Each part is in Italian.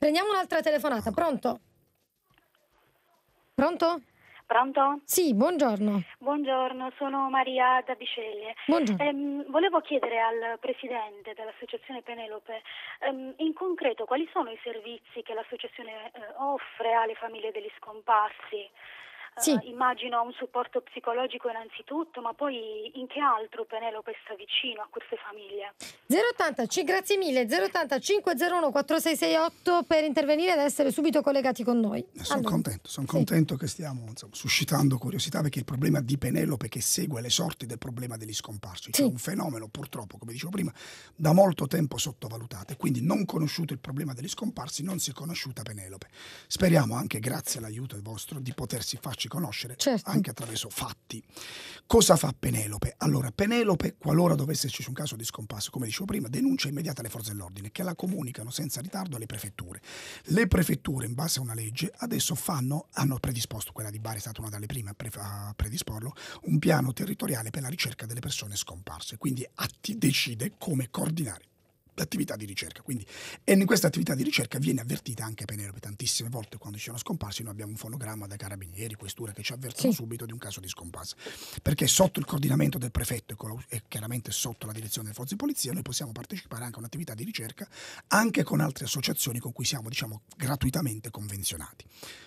Prendiamo un'altra telefonata, pronto? Pronto? Pronto? Sì, buongiorno. Buongiorno, sono Maria da Buongiorno. Ehm, volevo chiedere al presidente dell'associazione Penelope ehm, in concreto quali sono i servizi che l'associazione eh, offre alle famiglie degli scomparsi sì. eh, immagino un supporto psicologico innanzitutto, ma poi in che altro Penelope sta vicino a queste famiglie? 080, c- grazie mille, 080 501 4668 per intervenire ed essere subito collegati con noi. Eh, Sono allora. contento, son contento che stiamo insomma, suscitando curiosità perché il problema di Penelope che segue le sorti del problema degli scomparsi, cioè sì. un fenomeno purtroppo, come dicevo prima, da molto tempo sottovalutato e quindi non conosciuto il problema degli scomparsi, non si è conosciuta Penelope. Speriamo anche grazie all'aiuto vostro di potersi farci conoscere certo. anche attraverso fatti. Cosa fa Penelope? Allora, Penelope, qualora dovesse esserci un caso di scomparso, come dicevo prima, denuncia immediata alle forze dell'ordine che la comunicano senza ritardo alle prefetture. Le prefetture, in base a una legge, adesso fanno, hanno predisposto, quella di Bari è stata una delle prime a predisporlo, un piano territoriale per la ricerca delle persone scomparse. Quindi atti, decide come coordinare attività di ricerca. Quindi, e in questa attività di ricerca viene avvertita anche Penelope tantissime volte quando ci sono scomparsi. Noi abbiamo un fonogramma da carabinieri, questura che ci avvertono sì. subito di un caso di scomparsa. Perché sotto il coordinamento del prefetto e, chiaramente sotto la direzione delle forze di polizia noi possiamo partecipare anche a un'attività di ricerca anche con altre associazioni con cui siamo diciamo gratuitamente convenzionati.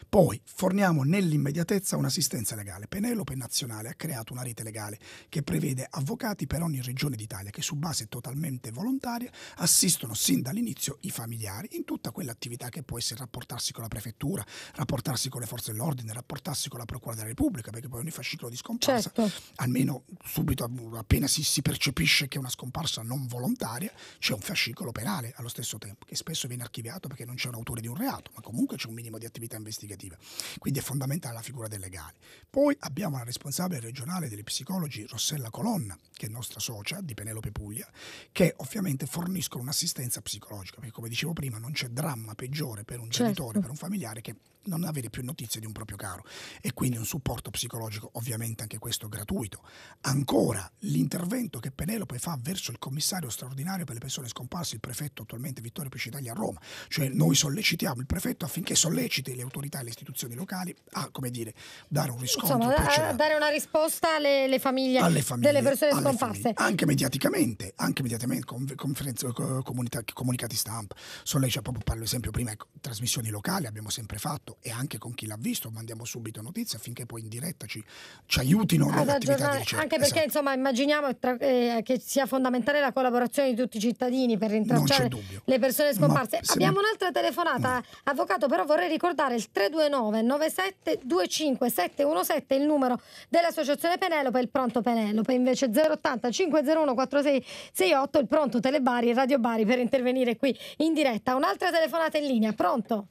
Poi forniamo nell'immediatezza un'assistenza legale. Penelope Nazionale ha creato una rete legale che prevede avvocati per ogni regione d'Italia che su base totalmente volontaria assistono sin dall'inizio i familiari in tutta quell'attività che può essere rapportarsi con la prefettura, rapportarsi con le forze dell'ordine, rapportarsi con la Procura della Repubblica, perché poi ogni fascicolo di scomparsa, certo. almeno subito appena si, si percepisce che è una scomparsa non volontaria, c'è un fascicolo penale allo stesso tempo, che spesso viene archiviato perché non c'è un autore di un reato, ma comunque c'è un minimo di attività investigativa. Quindi è fondamentale la figura del legale. Poi abbiamo la responsabile regionale delle psicologi, Rossella Colonna, che è nostra socia di Penelope Puglia, che ovviamente fornisce con un'assistenza psicologica, perché come dicevo prima non c'è dramma peggiore per un certo. genitore, per un familiare che non avere più notizie di un proprio caro e quindi un supporto psicologico ovviamente anche questo gratuito. Ancora l'intervento che Penelope fa verso il commissario straordinario per le persone scomparse, il prefetto attualmente Vittorio Piscitelli a Roma, cioè noi sollecitiamo il prefetto affinché solleciti le autorità e le istituzioni locali a come dire, dare un riscontro. Insomma, a dare una risposta alle, alle, famiglie, alle famiglie, delle persone scomparse. Famiglie. Anche mediaticamente, anche mediaticamente, conferenze, comunicati stampa, sollecita proprio, parlo esempio prima, ecco, trasmissioni locali abbiamo sempre fatto visto e anche con chi l'ha visto, mandiamo subito notizie affinché poi in diretta ci, ci aiutino ad aggiornare. Anche perché esatto. insomma immaginiamo tra, eh, che sia fondamentale la collaborazione di tutti i cittadini per rintracciare le persone scomparse. Ma Abbiamo mi... un'altra telefonata, no. Mm. avvocato, però vorrei ricordare il 329 97 25 717 il numero dell'associazione Penelope, il pronto Penelope, invece 080 501 4668 il pronto Telebari e Radio Bari per intervenire qui in diretta. Un'altra telefonata in linea, pronto?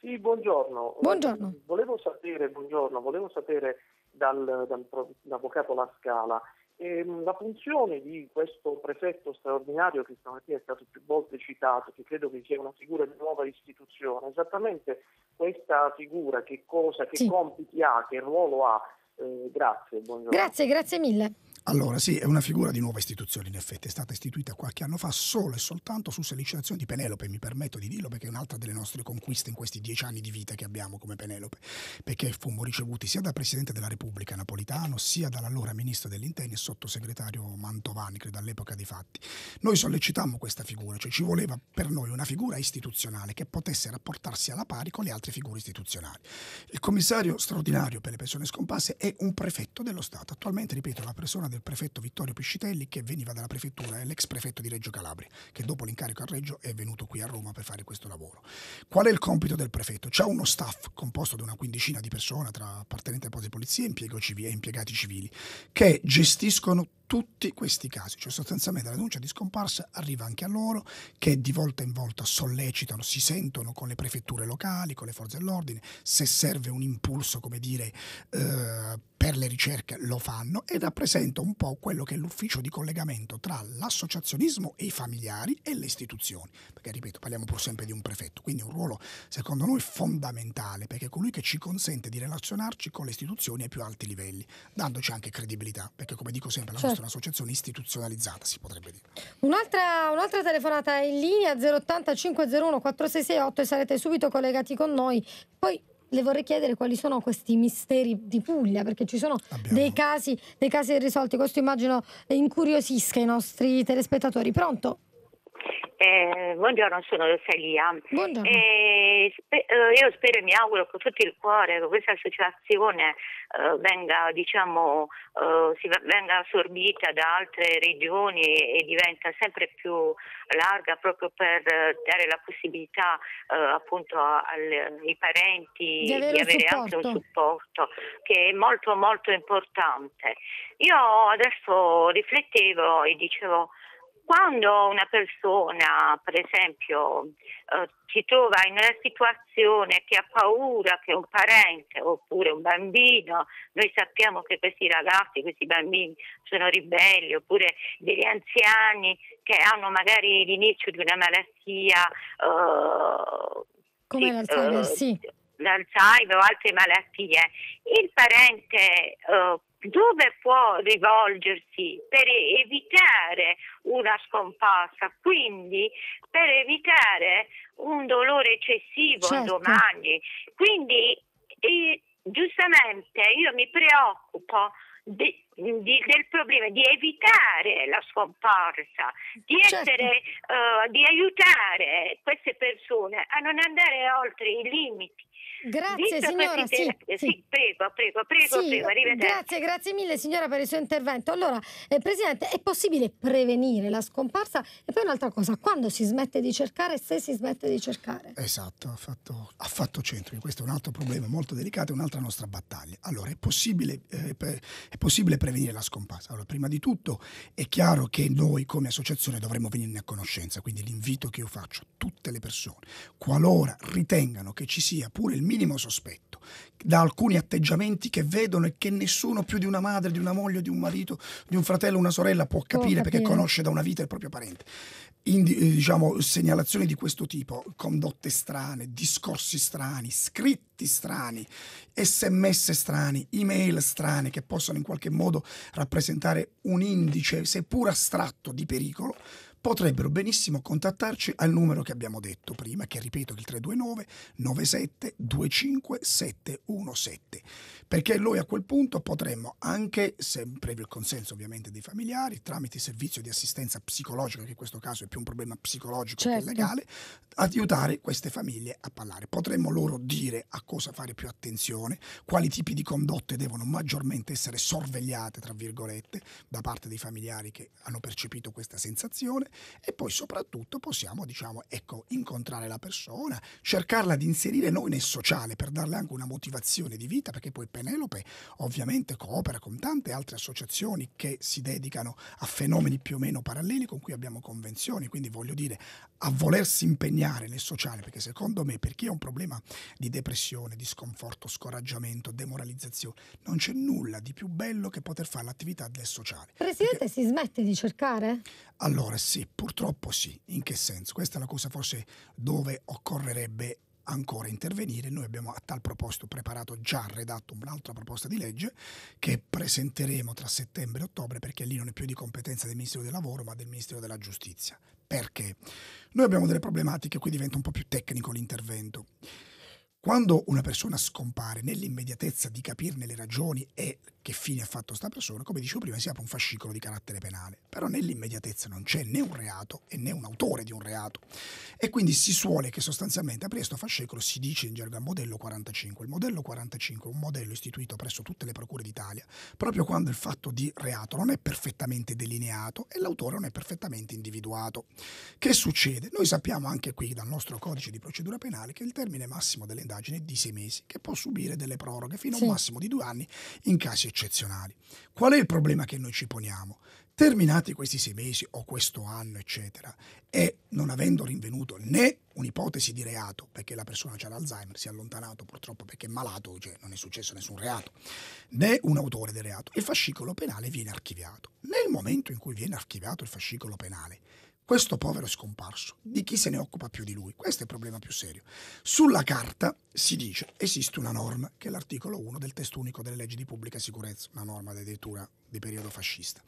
Sì, buongiorno. Eh, buongiorno. Volevo sapere, buongiorno, volevo sapere dal, dal, dall'avvocato La Scala eh, la funzione di questo prefetto straordinario che stamattina è stato più volte citato, che credo che sia una figura di nuova istituzione, esattamente questa figura che cosa, che sì. compiti ha, che ruolo ha. Eh, grazie, buongiorno. Grazie, grazie mille. Allora, sì, è una figura di nuova istituzione, in effetti, è stata istituita qualche anno fa solo e soltanto su sollecitazione di Penelope, mi permetto di dirlo perché è un'altra delle nostre conquiste in questi dieci anni di vita che abbiamo come Penelope, perché fummo ricevuti sia dal Presidente della Repubblica Napolitano, sia dall'allora Ministro dell'Interno e Sottosegretario Mantovani, credo all'epoca dei fatti. Noi sollecitammo questa figura, cioè ci voleva per noi una figura istituzionale che potesse rapportarsi alla pari con le altre figure istituzionali. Il commissario straordinario per le persone scomparse è un prefetto dello Stato, attualmente, ripeto, la persona del del prefetto Vittorio Piscitelli che veniva dalla prefettura, è eh, l'ex prefetto di Reggio Calabria, che dopo l'incarico a Reggio è venuto qui a Roma per fare questo lavoro. Qual è il compito del prefetto? C'è uno staff composto da una quindicina di persone tra appartenenti al posto di polizia e impiegati civili che gestiscono tutti questi casi, cioè sostanzialmente la denuncia di scomparsa arriva anche a loro che di volta in volta sollecitano, si sentono con le prefetture locali, con le forze dell'ordine, se serve un impulso, come dire, eh, per le ricerche lo fanno e rappresenta un po' quello che è l'ufficio di collegamento tra l'associazionismo e i familiari e le istituzioni, perché ripeto, parliamo pur sempre di un prefetto, quindi un ruolo secondo noi fondamentale, perché è colui che ci consente di relazionarci con le istituzioni ai più alti livelli, dandoci anche credibilità, perché come dico sempre la certo. nostra è un'associazione istituzionalizzata, si potrebbe dire. Un'altra, un'altra telefonata in linea 080 501 4668 e sarete subito collegati con noi. Poi le vorrei chiedere quali sono questi misteri di Puglia, perché ci sono dei casi, dei casi irrisolti. Questo immagino incuriosisca i nostri telespettatori. Pronto? Eh, buongiorno, sono Rosalia. Eh, eh, io spero e mi auguro con tutto il cuore che questa associazione eh, venga, diciamo, eh, va- venga, assorbita da altre regioni e diventa sempre più larga proprio per dare la possibilità appunto al- ai parenti di avere, di avere anche un supporto che è molto molto importante. Io adesso riflettevo e dicevo quando una persona, per esempio, eh, si trova in una situazione che ha paura che un parente oppure un bambino, noi sappiamo che questi ragazzi, questi bambini sono ribelli, oppure degli anziani che hanno magari l'inizio di una malattia. Eh, Come l'Alzheimer, eh, sì l'Alzheimer o altre malattie, il parente eh, dove può rivolgersi per evitare una scomparsa, quindi per evitare un dolore eccessivo certo. domani. Quindi e, giustamente io mi preoccupo di, di, del problema di evitare la scomparsa, di, certo. essere, certo. uh, di aiutare queste persone a non andare oltre i limiti Grazie Dito signora. Sì, eh, sì. sì, prego, prego, prego, sì, prego Grazie, grazie mille signora per il suo intervento. Allora, eh, Presidente, è possibile prevenire la scomparsa? E poi un'altra cosa, quando si smette di cercare e se si smette di cercare? Esatto, ha fatto, ha fatto centro. Questo è un altro problema molto delicato, è un'altra nostra battaglia. Allora, è possibile, eh, è possibile prevenire la scomparsa? Allora, prima di tutto è chiaro che noi come associazione dovremmo venirne a conoscenza, quindi l'invito che io faccio a tutte le persone, qualora ritengano che ci sia pure il minimo sospetto, da alcuni atteggiamenti che vedono e che nessuno più di una madre, di una moglie, di un marito, di un fratello, una sorella può capire, può capire. perché conosce da una vita il proprio parente. In, eh, diciamo, segnalazioni di questo tipo, condotte strane, discorsi strani, scritti strani, sms strani, email strane che possono in qualche modo rappresentare un indice, seppur astratto, di pericolo, potrebbero benissimo contattarci al numero che abbiamo detto prima, che ripeto il 329 97 25 717, perché noi a quel punto potremmo anche, sempre il consenso ovviamente dei familiari, tramite servizio di assistenza psicologica, che in questo caso è più un problema psicologico certo. che legale, aiutare queste famiglie a parlare. Potremmo loro dire a cosa fare più attenzione, quali tipi di condotte devono maggiormente essere sorvegliate, tra virgolette, da parte dei familiari che hanno percepito questa sensazione e poi soprattutto possiamo diciamo, ecco, incontrare la persona, cercarla di inserire noi nel sociale per darle anche una motivazione di vita, perché poi Penelope ovviamente coopera con tante altre associazioni che si dedicano a fenomeni più o meno paralleli con cui abbiamo convenzioni, quindi voglio dire a volersi impegnare nel sociale, perché secondo me per chi ha un problema di depressione, di sconforto, scoraggiamento, demoralizzazione, non c'è nulla di più bello che poter fare l'attività del sociale. Presidente, perché... si smette di cercare? Allora, sì sì, purtroppo sì. In che senso? Questa è la cosa forse dove occorrerebbe ancora intervenire. Noi abbiamo a tal proposito preparato, già redatto un'altra proposta di legge che presenteremo tra settembre e ottobre perché lì non è più di competenza del Ministero del Lavoro ma del Ministero della Giustizia. Perché? Noi abbiamo delle problematiche, qui diventa un po' più tecnico l'intervento. Quando una persona scompare nell'immediatezza di capirne le ragioni e che fine ha fatto questa persona, come dicevo prima, si apre un fascicolo di carattere penale. Però nell'immediatezza non c'è né un reato e né un autore di un reato. E quindi si suole che sostanzialmente aprire questo fascicolo si dice in gergo modello 45. Il modello 45 è un modello istituito presso tutte le procure d'Italia, proprio quando il fatto di reato non è perfettamente delineato e l'autore non è perfettamente individuato. Che succede? Noi sappiamo anche qui dal nostro codice di procedura penale che il termine massimo delle indagini indagine di sei mesi, che può subire delle proroghe fino sì. a un massimo di due anni in casi eccezionali. Qual è il problema che noi ci poniamo? Terminati questi sei mesi o questo anno, eccetera, e non avendo rinvenuto né un'ipotesi di reato, perché la persona ha l'Alzheimer, si è allontanato purtroppo perché è malato, cioè non è successo nessun reato, né un autore del reato, il fascicolo penale viene archiviato. Nel momento in cui viene archiviato il fascicolo penale, questo povero è scomparso. Di chi se ne occupa più di lui? Questo è il problema più serio. Sulla carta si dice esiste una norma che è l'articolo 1 del testo unico delle leggi di pubblica sicurezza, una norma addirittura di periodo fascista,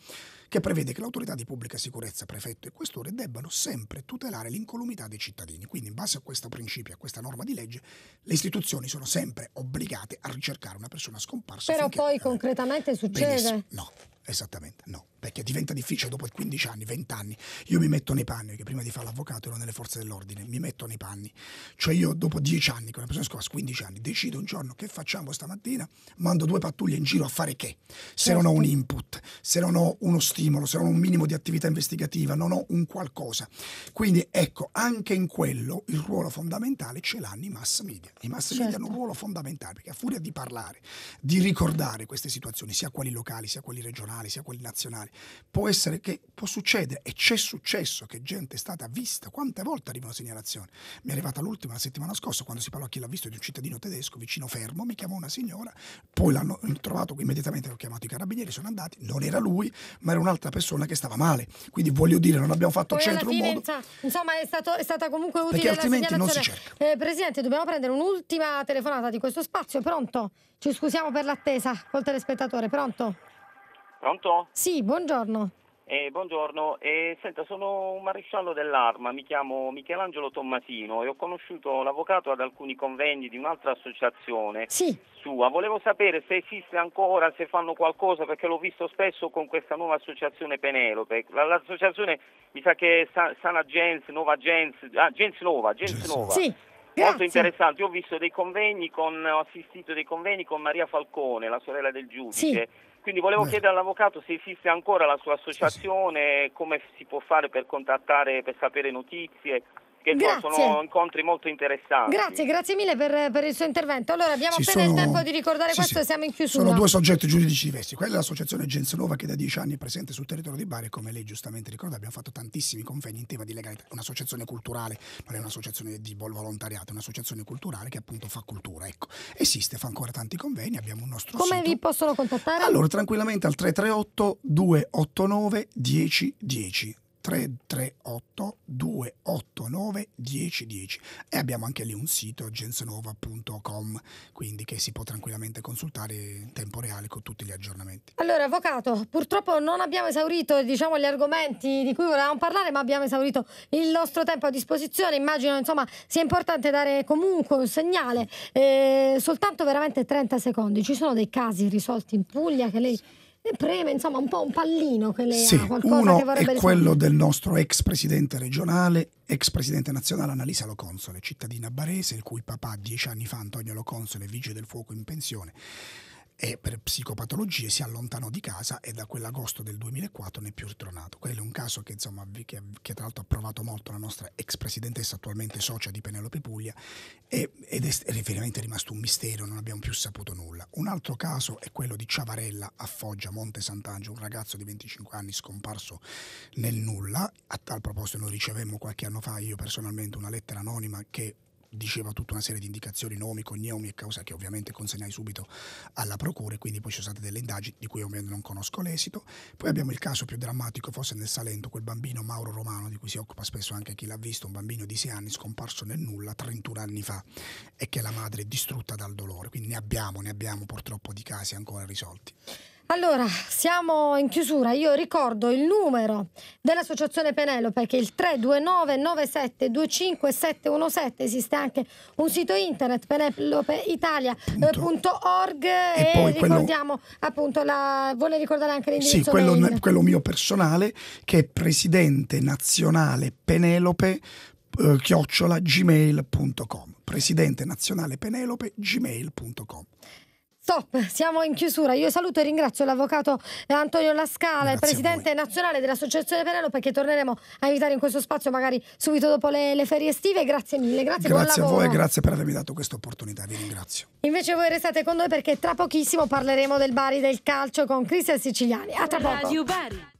che prevede che l'autorità di pubblica sicurezza, prefetto e questore debbano sempre tutelare l'incolumità dei cittadini. Quindi, in base a questo principio, a questa norma di legge, le istituzioni sono sempre obbligate a ricercare una persona scomparsa. Però finché, poi eh, concretamente succede? Benissimo. No, esattamente no, perché diventa difficile dopo 15 anni, 20 anni. Io mi metto nei panni, perché prima di fare l'avvocato ero nelle forze dell'ordine, mi metto nei panni. Cioè io dopo 10 anni, con una persona scorsa, 15 anni, decido un giorno che facciamo stamattina, mando due pattuglie in giro a fare che? Se certo. non ho certo. un imp input, se non ho uno stimolo, se non ho un minimo di attività investigativa, non ho un qualcosa. Quindi ecco, anche in quello il ruolo fondamentale ce l'hanno i mass media. I mass certo. media hanno un certo. ruolo fondamentale perché a furia di parlare, di ricordare queste situazioni, sia quelli locali, sia quelli regionali, sia quelli nazionali, può essere che può succedere e c'è successo che gente è stata vista. Quante volte arriva una segnalazione? Mi è arrivata l'ultima la settimana scorsa quando si parlò a chi l'ha visto di un cittadino tedesco vicino Fermo, mi chiamò una signora, poi l'hanno mm, trovato immediatamente, ho chiamato i carabinieri, sono andato soldati, non era lui, ma era un'altra persona che stava male. Quindi voglio dire, non abbiamo fatto Poi centro fine, un modo. Insomma, è, stato, è, stata comunque utile. Perché altrimenti non si cerca. Eh, Presidente, dobbiamo prendere un'ultima telefonata di questo spazio. Pronto? Ci scusiamo per l'attesa col telespettatore. Pronto? Pronto? Sì, buongiorno. Eh, buongiorno, eh, senta, sono un maresciallo dell'arma, mi chiamo Michelangelo Tommasino e ho conosciuto l'avvocato ad alcuni convegni di un'altra associazione sì. sua. Volevo sapere se esiste ancora, se fanno qualcosa, perché l'ho visto spesso con questa nuova associazione Penelope. L'associazione mi sa che è Sana Gens, Nova Gens, ah, Gens Nova, Gens Nova. Sì. Molto interessante, Io ho visto dei convegni con, ho assistito dei convegni con Maria Falcone, la sorella del giudice. Sì quindi volevo mm. chiedere all'avvocato se esiste ancora la sua associazione, come si può fare per contattare, per sapere notizie che grazie. sono incontri molto interessanti. Grazie, grazie mille per, per il suo intervento. Allora abbiamo sì, appena sono... il tempo di ricordare sì, questo sì. e siamo in chiusura. Sono due soggetti giuridici diversi. Quella è l'associazione Gensenova che da dieci anni è presente sul territorio di Bari e come lei giustamente ricorda abbiamo fatto tantissimi convegni in tema di legalità. Un'associazione culturale, non è un'associazione di volontariato, è un'associazione culturale che appunto fa cultura. Ecco. Esiste, fa ancora tanti convegni, abbiamo un nostro Come sito. vi possono contattare? Allora tranquillamente al 338 289 1010. 338 289 1010 e abbiamo anche lì un sito gensonova.com quindi che si può tranquillamente consultare in tempo reale con tutti gli aggiornamenti. Allora avvocato purtroppo non abbiamo esaurito diciamo gli argomenti di cui volevamo parlare ma abbiamo esaurito il nostro tempo a disposizione immagino insomma sia importante dare comunque un segnale eh, soltanto veramente 30 secondi ci sono dei casi risolti in Puglia che lei e preme insomma un po' un pallino che lei sì, ha, qualcosa che vorrebbe... È quello del nostro ex presidente regionale, ex presidente nazionale Annalisa Loconsole, cittadina barese, il cui papà dieci anni fa, Antonio Loconsole, vice del fuoco in pensione, e per psicopatologie si allontanò di casa e da quell'agosto del 2004 ne è più ritornato. Quello è un caso che, insomma, che, che tra l'altro ha provato molto la nostra ex presidentessa, attualmente socia di Penelope Puglia, e, ed è, è rimasto un mistero, non abbiamo più saputo nulla. Un altro caso è quello di Ciavarella a Foggia, Monte Sant'Angelo, un ragazzo di 25 anni scomparso nel nulla. A tal proposito noi ricevemmo qualche anno fa, io personalmente, una lettera anonima che diceva tutta una serie di indicazioni, nomi, cognomi e causa che ovviamente consegnai subito alla procura e quindi poi ci sono state delle indagini di cui ovviamente non conosco l'esito. Poi abbiamo il caso più drammatico, forse nel Salento, quel bambino Mauro Romano di cui si occupa spesso anche chi l'ha visto, un bambino di 6 anni scomparso nel nulla 31 anni fa e che la madre è distrutta dal dolore, quindi ne abbiamo, ne abbiamo purtroppo di casi ancora risolti. Allora, siamo in chiusura. Io ricordo il numero dell'associazione Penelope che è il 329 Esiste anche un sito internet penelopeitalia.org e, e ricordiamo quello... appunto la vuole ricordare anche l'indirizzo Sì, quello, quello mio personale che è presidente nazionale Penelope eh, chiocciola gmail.com presidente nazionale penelope gmail.com Stop, siamo in chiusura. Io saluto e ringrazio l'avvocato eh, Antonio Lascala, il presidente nazionale dell'Associazione Penelope, perché torneremo a invitare in questo spazio magari subito dopo le, le ferie estive. Grazie mille, grazie, grazie a voi, e grazie per avermi dato questa opportunità, vi ringrazio. Invece voi restate con noi perché tra pochissimo parleremo del Bari del calcio con Cristian Siciliani. A tra poco. Bari.